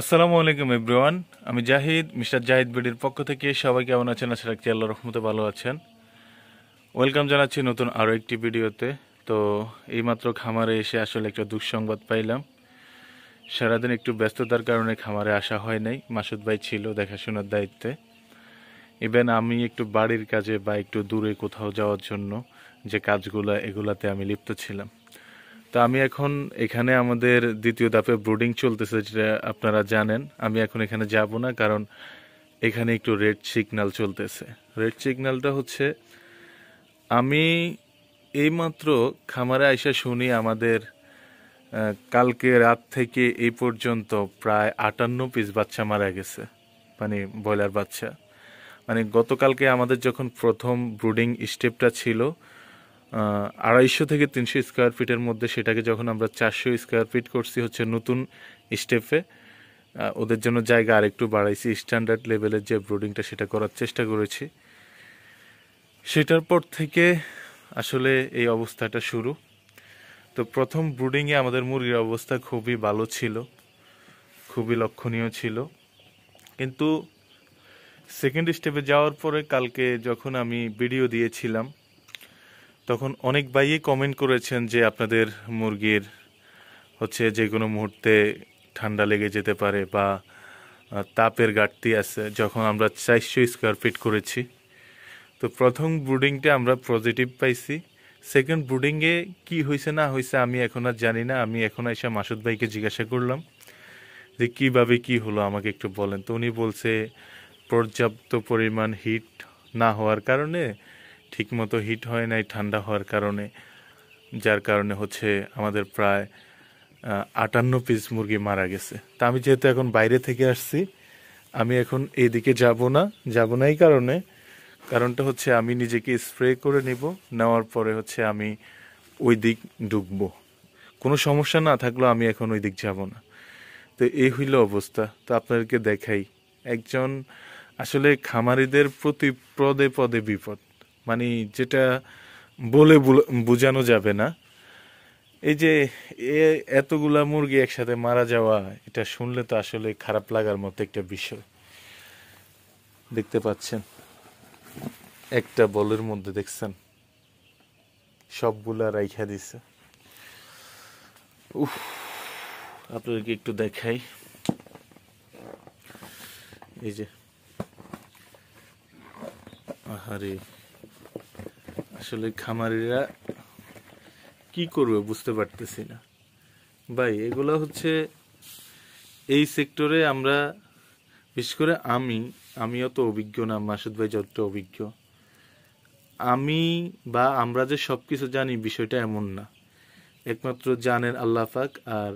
আসসালামু আলাইকুম এব্রিওয়ান আমি জাহিদ মিস্টার জাহিদ বিডির পক্ষ থেকে সবাই কেমন আছেন আসলে একটি আল্লাহ রহমতে ভালো আছেন ওয়েলকাম জানাচ্ছি নতুন আরও একটি ভিডিওতে তো এইমাত্র খামারে এসে আসলে একটা দুঃসংবাদ পাইলাম সারাদিন একটু ব্যস্ততার কারণে খামারে আসা হয় নাই মাসুদ ভাই ছিল দেখাশোনার দায়িত্বে ইভেন আমি একটু বাড়ির কাজে বা একটু দূরে কোথাও যাওয়ার জন্য যে কাজগুলো এগুলাতে আমি লিপ্ত ছিলাম তো আমি এখন এখানে আমাদের দ্বিতীয় ধাপে ব্রুডিং চলতেছে যেটা আপনারা জানেন আমি এখন এখানে যাব না কারণ এখানে একটু রেড সিগনাল চলতেছে রেড সিগনালটা হচ্ছে আমি এইমাত্র খামারে আইসা শুনি আমাদের কালকে রাত থেকে এই পর্যন্ত প্রায় আটান্ন পিস বাচ্চা মারা গেছে মানে ব্রয়লার বাচ্চা মানে গতকালকে আমাদের যখন প্রথম ব্রুডিং স্টেপটা ছিল আড়াইশো থেকে তিনশো স্কোয়ার ফিটের মধ্যে সেটাকে যখন আমরা চারশো স্কোয়ার ফিট করছি হচ্ছে নতুন স্টেপে ওদের জন্য জায়গা আরেকটু বাড়াইছি স্ট্যান্ডার্ড লেভেলের যে ব্রোডিংটা সেটা করার চেষ্টা করেছি সেটার পর থেকে আসলে এই অবস্থাটা শুরু তো প্রথম ব্রুডিংয়ে আমাদের মুরগির অবস্থা খুবই ভালো ছিল খুবই লক্ষণীয় ছিল কিন্তু সেকেন্ড স্টেপে যাওয়ার পরে কালকে যখন আমি ভিডিও দিয়েছিলাম তখন অনেক বাইয়ে কমেন্ট করেছেন যে আপনাদের মুরগির হচ্ছে যে কোনো মুহূর্তে ঠান্ডা লেগে যেতে পারে বা তাপের ঘাটতি আছে যখন আমরা চারশো স্কোয়ার ফিট করেছি তো প্রথম ব্রুডিংটা আমরা পজিটিভ পাইছি সেকেন্ড ব্রুডিংয়ে কি হয়েছে না হয়েছে আমি এখন আর জানি না আমি এখন এসে মাসুদ ভাইকে জিজ্ঞাসা করলাম যে কীভাবে কি হলো আমাকে একটু বলেন তো উনি বলছে পর্যাপ্ত পরিমাণ হিট না হওয়ার কারণে ঠিকমতো হিট হয় নাই ঠান্ডা হওয়ার কারণে যার কারণে হচ্ছে আমাদের প্রায় আটান্ন পিস মুরগি মারা গেছে তা আমি যেহেতু এখন বাইরে থেকে আসছি আমি এখন এদিকে যাব না যাব না এই কারণে কারণটা হচ্ছে আমি নিজেকে স্প্রে করে নিব নেওয়ার পরে হচ্ছে আমি ওই দিক ডুবব কোনো সমস্যা না থাকলেও আমি এখন ওই দিক যাব না তো এই হইল অবস্থা তো আপনাদেরকে দেখাই একজন আসলে খামারিদের প্রতি পদে পদে বিপদ মানে যেটা বলে বোঝানো যাবে না এই যে এতগুলা মুরগি একসাথে মারা যাওয়া এটা শুনলে তো আসলে খারাপ লাগার মতো একটা বিষয় দেখতে পাচ্ছেন একটা বলের মধ্যে দেখছেন সবগুলা রাইখা দিছে উফ আপনাদেরকে একটু দেখাই এই যে আহারে আসলে খামারিরা কি করবে বুঝতে পারতেছি না ভাই এগুলো হচ্ছে এই সেক্টরে আমরা বিশেষ করে আমি আমিও তো অভিজ্ঞ না মাসুদ ভাই যতটা অভিজ্ঞ আমি বা আমরা যে সব কিছু জানি বিষয়টা এমন না একমাত্র জানেন আল্লাহ পাক আর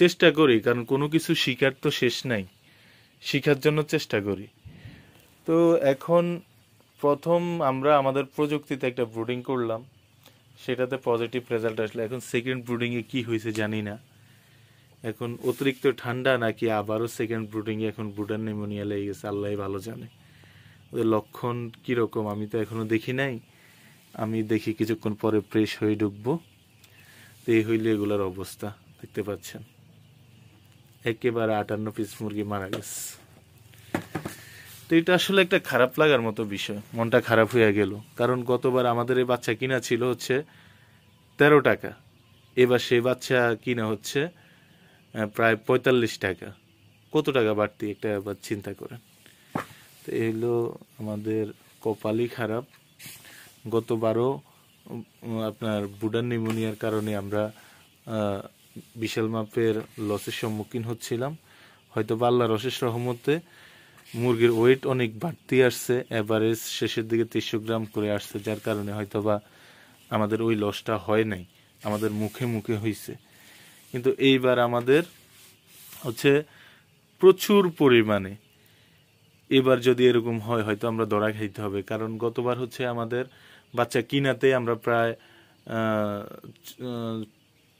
চেষ্টা করি কারণ কোনো কিছু শিকার তো শেষ নাই শিখার জন্য চেষ্টা করি তো এখন প্রথম আমরা আমাদের প্রযুক্তিতে একটা ব্রুডিং করলাম সেটাতে পজিটিভ রেজাল্ট আসলো এখন সেকেন্ড ব্রুডিংয়ে কি হয়েছে জানি না এখন অতিরিক্ত ঠান্ডা নাকি আবারও সেকেন্ড ব্রুডিংয়ে এখন ব্রুডার নেমোনিয়া লেগে গেছে আল্লাহ ভালো জানে ওদের লক্ষণ কীরকম আমি তো এখনও দেখি নাই আমি দেখি কিছুক্ষণ পরে ফ্রেশ হয়ে ঢুকবো তো এই হইলে এগুলোর অবস্থা দেখতে পাচ্ছেন একেবারে আটান্ন পিস মুরগি মারা গেছে তো এটা আসলে একটা খারাপ লাগার মতো বিষয় মনটা খারাপ হয়ে গেল কারণ গতবার আমাদের এই বাচ্চা কিনা ছিল হচ্ছে তেরো টাকা এবার সে বাচ্চা কিনা হচ্ছে প্রায় পঁয়তাল্লিশ টাকা কত টাকা বাড়তি একটা এবার চিন্তা করেন তো হলো আমাদের কপালই খারাপ গতবারও আপনার বুডান নিউমোনিয়ার কারণে আমরা বিশাল মাপের লসের সম্মুখীন হচ্ছিলাম হয়তো বাল্লা রসেস রহমতে মুরগির ওয়েট অনেক বাড়তি আসছে অ্যাভারেজ শেষের দিকে তিনশো গ্রাম করে আসছে যার কারণে হয়তো বা আমাদের ওই লসটা হয় নাই আমাদের মুখে মুখে হয়েছে কিন্তু এইবার আমাদের হচ্ছে প্রচুর পরিমাণে এবার যদি এরকম হয় হয়তো আমরা ধরা খাইতে হবে কারণ গতবার হচ্ছে আমাদের বাচ্চা কিনাতে আমরা প্রায়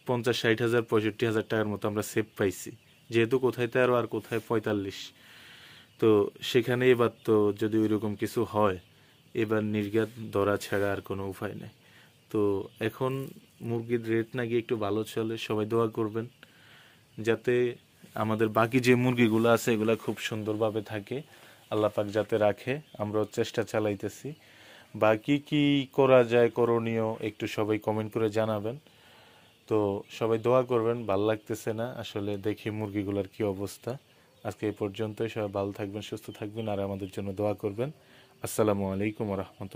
পঞ্চাশ ষাট হাজার পঁয়ষট্টি হাজার টাকার মতো আমরা সেভ পাইছি যেহেতু কোথায় তেরো আর কোথায় পঁয়তাল্লিশ তো সেখানে এবার তো যদি ওইরকম কিছু হয় এবার নির্ঘাত ধরা ছাড়া আর কোনো উপায় নেই তো এখন মুরগির রেট নাকি একটু ভালো চলে সবাই দোয়া করবেন যাতে আমাদের বাকি যে মুরগিগুলো আছে এগুলো খুব সুন্দরভাবে থাকে আল্লাপাক যাতে রাখে আমরাও চেষ্টা চালাইতেছি বাকি কি করা যায় করণীয় একটু সবাই কমেন্ট করে জানাবেন তো সবাই দোয়া করবেন ভাল লাগতেছে না আসলে দেখি মুরগিগুলোর কি অবস্থা আজকে এই পর্যন্তই সবাই ভালো থাকবেন সুস্থ থাকবেন আর আমাদের জন্য দোয়া করবেন আসসালামু আলাইকুম রহমতুল